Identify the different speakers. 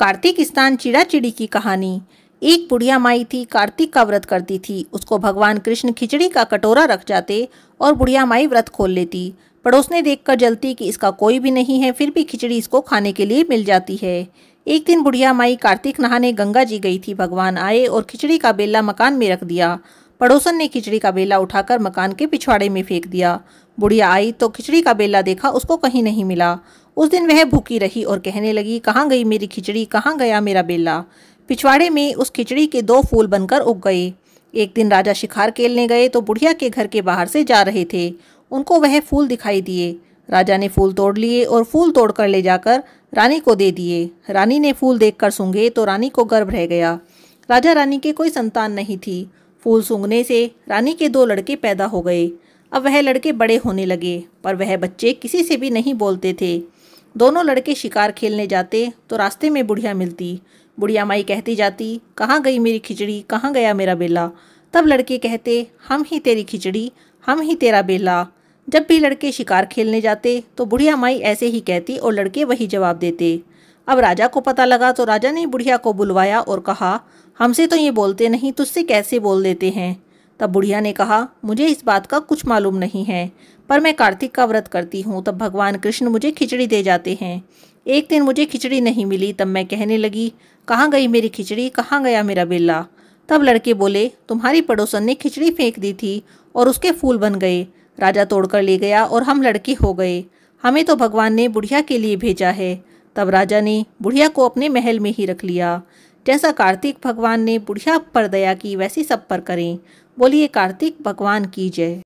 Speaker 1: कार्तिक स्थान चिड़ा चिड़ी की कहानी एक बुढ़िया माई थी कार्तिक का व्रत करती थी उसको भगवान कृष्ण खिचड़ी का कटोरा रख जाते और बुढ़िया माई व्रत खोल लेती पड़ोस ने देखकर जलती कि इसका कोई भी नहीं है फिर भी खिचड़ी इसको खाने के लिए मिल जाती है एक दिन बुढ़िया माई कार्तिक नहाने गंगा जी गई थी भगवान आए और खिचड़ी का बेला मकान में रख दिया पड़ोसन ने खिचड़ी का बेला उठाकर मकान के पिछवाड़े में फेंक दिया बुढ़िया आई तो खिचड़ी का बेला देखा उसको कहीं नहीं मिला उस दिन वह भूखी रही और कहने लगी कहाँ गई मेरी खिचड़ी कहाँ गया मेरा बेला पिछवाड़े में उस खिचड़ी के दो फूल बनकर उग गए एक दिन राजा शिकार खेलने गए तो बुढ़िया के घर के बाहर से जा रहे थे उनको वह फूल दिखाई दिए राजा ने फूल तोड़ लिए और फूल तोड़कर ले जाकर रानी को दे दिए रानी ने फूल देखकर सूंघे तो रानी को गर्भ रह गया राजा रानी के कोई संतान नहीं थी फूल सूंघने से रानी के दो लड़के पैदा हो गए अब वह लड़के बड़े होने लगे पर वह बच्चे किसी से भी नहीं बोलते थे दोनों लड़के शिकार खेलने जाते तो रास्ते में बुढ़िया मिलती बुढ़िया माई कहती जाती कहाँ गई मेरी खिचड़ी कहाँ गया मेरा बेला तब लड़के कहते हम ही तेरी खिचड़ी हम ही तेरा बेला जब भी लड़के शिकार खेलने जाते तो बुढ़िया माई ऐसे ही कहती और लड़के वही जवाब देते अब राजा को पता लगा तो राजा ने बुढ़िया को बुलवाया और कहा हमसे तो ये बोलते नहीं तुझसे कैसे बोल देते हैं तब बुढ़िया ने कहा मुझे इस बात का कुछ मालूम नहीं है पर मैं कार्तिक का व्रत करती हूँ तब भगवान कृष्ण मुझे खिचड़ी दे जाते हैं एक दिन मुझे खिचड़ी नहीं मिली तब मैं कहने लगी कहाँ गई मेरी खिचड़ी कहाँ गया मेरा बेला तब लड़के बोले तुम्हारी पड़ोसन ने खिचड़ी फेंक दी थी और उसके फूल बन गए राजा तोड़कर ले गया और हम लड़के हो गए हमें तो भगवान ने बुढ़िया के लिए भेजा है तब राजा ने बुढ़िया को अपने महल में ही रख लिया जैसा कार्तिक भगवान ने बुढ़िया पर दया की वैसी सब पर करें बोलिए कार्तिक भगवान की जय